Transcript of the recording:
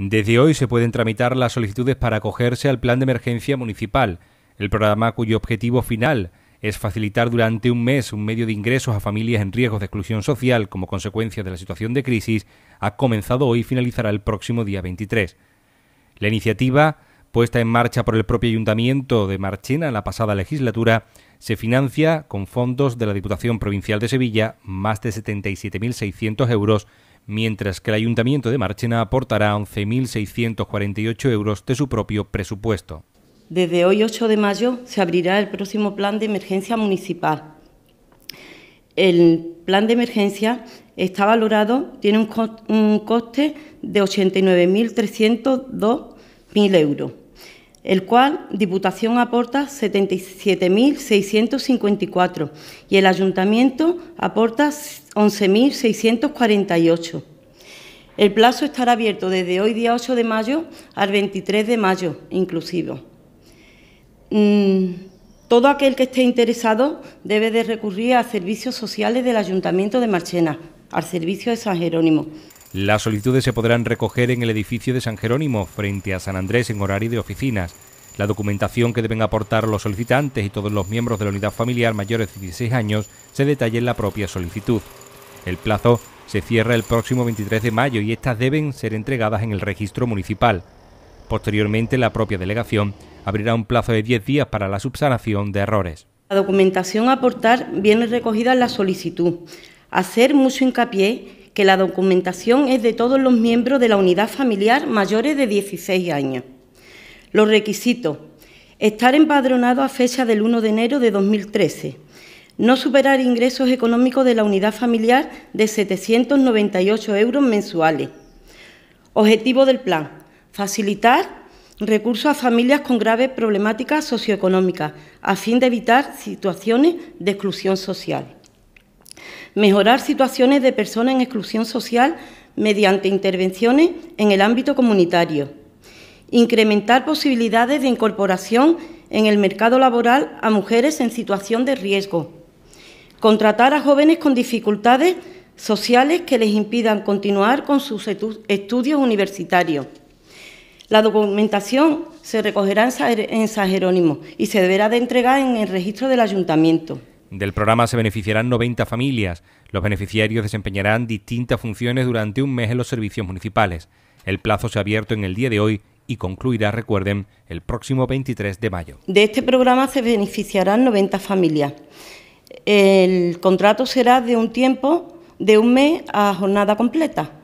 Desde hoy se pueden tramitar las solicitudes para acogerse al Plan de Emergencia Municipal, el programa cuyo objetivo final es facilitar durante un mes un medio de ingresos a familias en riesgo de exclusión social como consecuencia de la situación de crisis, ha comenzado hoy y finalizará el próximo día 23. La iniciativa, puesta en marcha por el propio Ayuntamiento de Marchena en la pasada legislatura, se financia con fondos de la Diputación Provincial de Sevilla, más de 77.600 euros, mientras que el Ayuntamiento de Marchena aportará 11.648 euros de su propio presupuesto. Desde hoy 8 de mayo se abrirá el próximo plan de emergencia municipal. El plan de emergencia está valorado, tiene un coste de 89.302.000 euros el cual Diputación aporta 77.654 y el Ayuntamiento aporta 11.648. El plazo estará abierto desde hoy día 8 de mayo al 23 de mayo inclusivo. Mm, todo aquel que esté interesado debe de recurrir a servicios sociales del Ayuntamiento de Marchena, al Servicio de San Jerónimo. Las solicitudes se podrán recoger en el edificio de San Jerónimo, frente a San Andrés, en horario de oficinas. La documentación que deben aportar los solicitantes y todos los miembros de la unidad familiar mayores de 16 años se detalla en la propia solicitud. El plazo se cierra el próximo 23 de mayo y estas deben ser entregadas en el registro municipal. Posteriormente, la propia delegación abrirá un plazo de 10 días para la subsanación de errores. La documentación a aportar viene recogida en la solicitud. Hacer mucho hincapié que la documentación es de todos los miembros de la unidad familiar mayores de 16 años. Los requisitos. Estar empadronado a fecha del 1 de enero de 2013. No superar ingresos económicos de la unidad familiar de 798 euros mensuales. Objetivo del plan. Facilitar recursos a familias con graves problemáticas socioeconómicas, a fin de evitar situaciones de exclusión social mejorar situaciones de personas en exclusión social mediante intervenciones en el ámbito comunitario, incrementar posibilidades de incorporación en el mercado laboral a mujeres en situación de riesgo, contratar a jóvenes con dificultades sociales que les impidan continuar con sus estudios universitarios. La documentación se recogerá en San Jerónimo y se deberá de entregar en el registro del ayuntamiento. Del programa se beneficiarán 90 familias. Los beneficiarios desempeñarán distintas funciones durante un mes en los servicios municipales. El plazo se ha abierto en el día de hoy y concluirá, recuerden, el próximo 23 de mayo. De este programa se beneficiarán 90 familias. El contrato será de un tiempo de un mes a jornada completa.